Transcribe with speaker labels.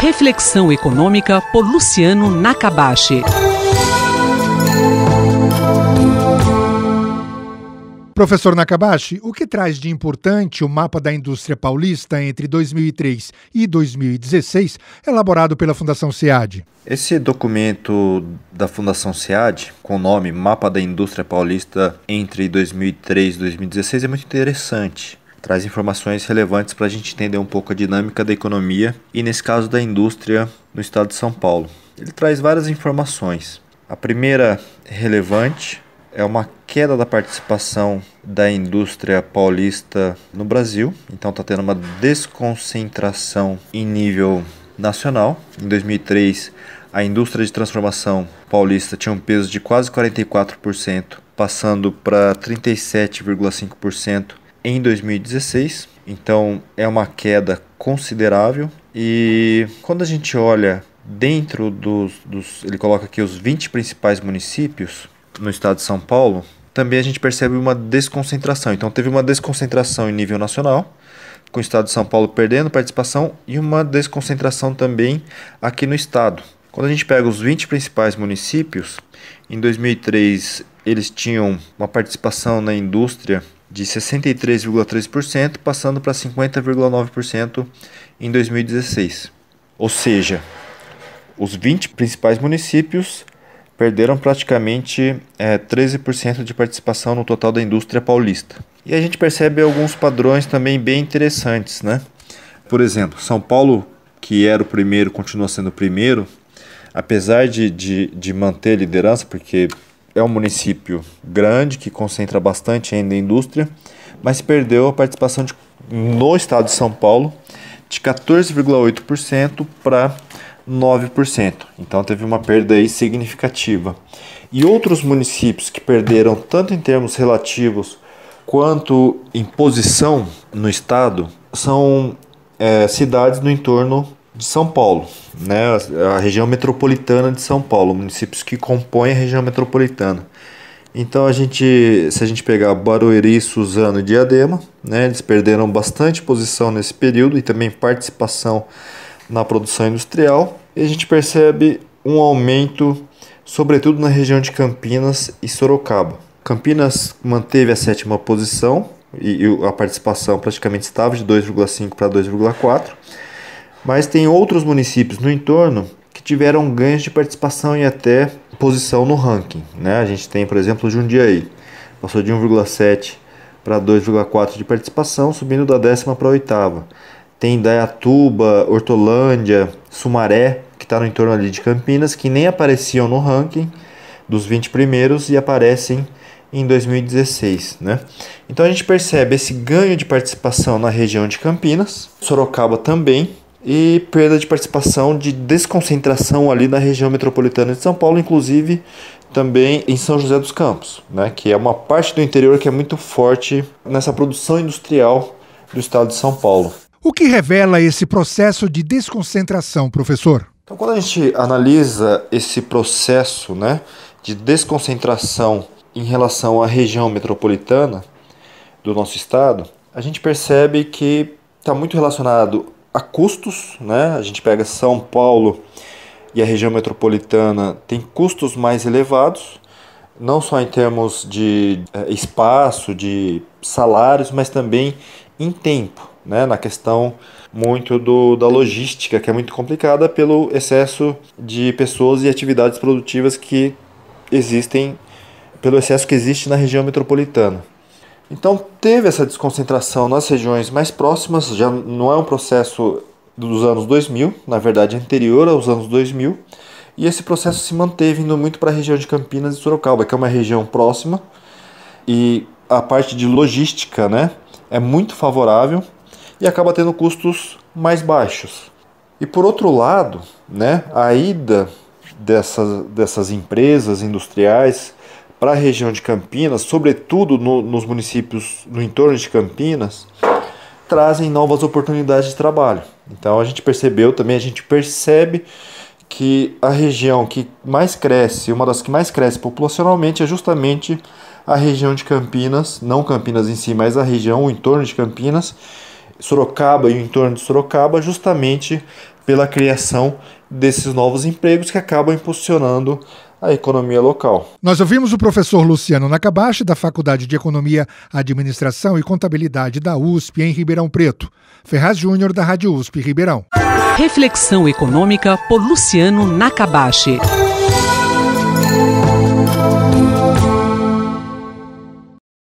Speaker 1: Reflexão econômica por Luciano Nakabashi. Professor Nakabashi, o que traz de importante o mapa da indústria paulista entre 2003 e 2016, elaborado pela Fundação SEAD?
Speaker 2: Esse documento da Fundação SEAD, com o nome Mapa da Indústria Paulista entre 2003 e 2016, é muito interessante traz informações relevantes para a gente entender um pouco a dinâmica da economia e, nesse caso, da indústria no estado de São Paulo. Ele traz várias informações. A primeira relevante é uma queda da participação da indústria paulista no Brasil, então está tendo uma desconcentração em nível nacional. Em 2003, a indústria de transformação paulista tinha um peso de quase 44%, passando para 37,5% em 2016. Então é uma queda considerável. E quando a gente olha dentro dos, dos, Ele coloca aqui os 20 principais municípios no estado de São Paulo. Também a gente percebe uma desconcentração. Então teve uma desconcentração em nível nacional, com o estado de São Paulo perdendo participação, e uma desconcentração também aqui no estado. Quando a gente pega os 20 principais municípios, em 2003 eles tinham uma participação na indústria de 63,3%, passando para 50,9% em 2016. Ou seja, os 20 principais municípios perderam praticamente é, 13% de participação no total da indústria paulista. E a gente percebe alguns padrões também bem interessantes, né? Por exemplo, São Paulo, que era o primeiro, continua sendo o primeiro, apesar de, de, de manter a liderança, porque é um município grande que concentra bastante ainda indústria, mas perdeu a participação de, no estado de São Paulo de 14,8% para 9%. Então teve uma perda aí significativa. E outros municípios que perderam tanto em termos relativos quanto em posição no estado são é, cidades no entorno de São Paulo, né? a região metropolitana de São Paulo, municípios que compõem a região metropolitana. Então a gente, se a gente pegar Barueri, Suzano e Diadema, né, eles perderam bastante posição nesse período e também participação na produção industrial. E a gente percebe um aumento, sobretudo na região de Campinas e Sorocaba. Campinas manteve a sétima posição e a participação praticamente estava de 2,5 para 2,4. Mas tem outros municípios no entorno que tiveram ganhos de participação e até posição no ranking. Né? A gente tem, por exemplo, Jundiaí, passou de 1,7 para 2,4 de participação, subindo da décima para a oitava. Tem Dayatuba, Hortolândia, Sumaré, que está no entorno ali de Campinas, que nem apareciam no ranking dos 20 primeiros e aparecem em 2016, né? Então a gente percebe esse ganho de participação na região de Campinas, Sorocaba também, e perda de participação de desconcentração ali na região metropolitana de São Paulo, inclusive também em São José dos Campos, né, que é uma parte do interior que é muito forte nessa produção industrial do estado de São Paulo.
Speaker 1: O que revela esse processo de desconcentração, professor?
Speaker 2: Então, quando a gente analisa esse processo né, de desconcentração em relação à região metropolitana do nosso estado, a gente percebe que está muito relacionado a custos, né? A gente pega São Paulo e a região metropolitana tem custos mais elevados, não só em termos de eh, espaço, de salários, mas também em tempo, né? Na questão muito do, da logística, que é muito complicada pelo excesso de pessoas e atividades produtivas que existem, pelo excesso que existe na região metropolitana. Então teve essa desconcentração nas regiões mais próximas, já não é um processo dos anos 2000, na verdade é anterior aos anos 2000, e esse processo se manteve indo muito para a região de Campinas e Sorocaba, que é uma região próxima, e a parte de logística né, é muito favorável e acaba tendo custos mais baixos. E por outro lado, né, a ida dessas, dessas empresas industriais para a região de Campinas, sobretudo no, nos municípios no entorno de Campinas, trazem novas oportunidades de trabalho. Então a gente percebeu também, a gente percebe que a região que mais cresce, uma das que mais cresce populacionalmente é justamente a região de Campinas, não Campinas em si, mas a região, o entorno de Campinas, Sorocaba e o entorno de Sorocaba, justamente pela criação desses novos empregos que acabam impulsionando a economia local.
Speaker 1: Nós ouvimos o professor Luciano Nakabashi, da Faculdade de Economia, Administração e Contabilidade da USP, em Ribeirão Preto. Ferraz Júnior, da Rádio USP Ribeirão. Reflexão econômica por Luciano Nakabashi.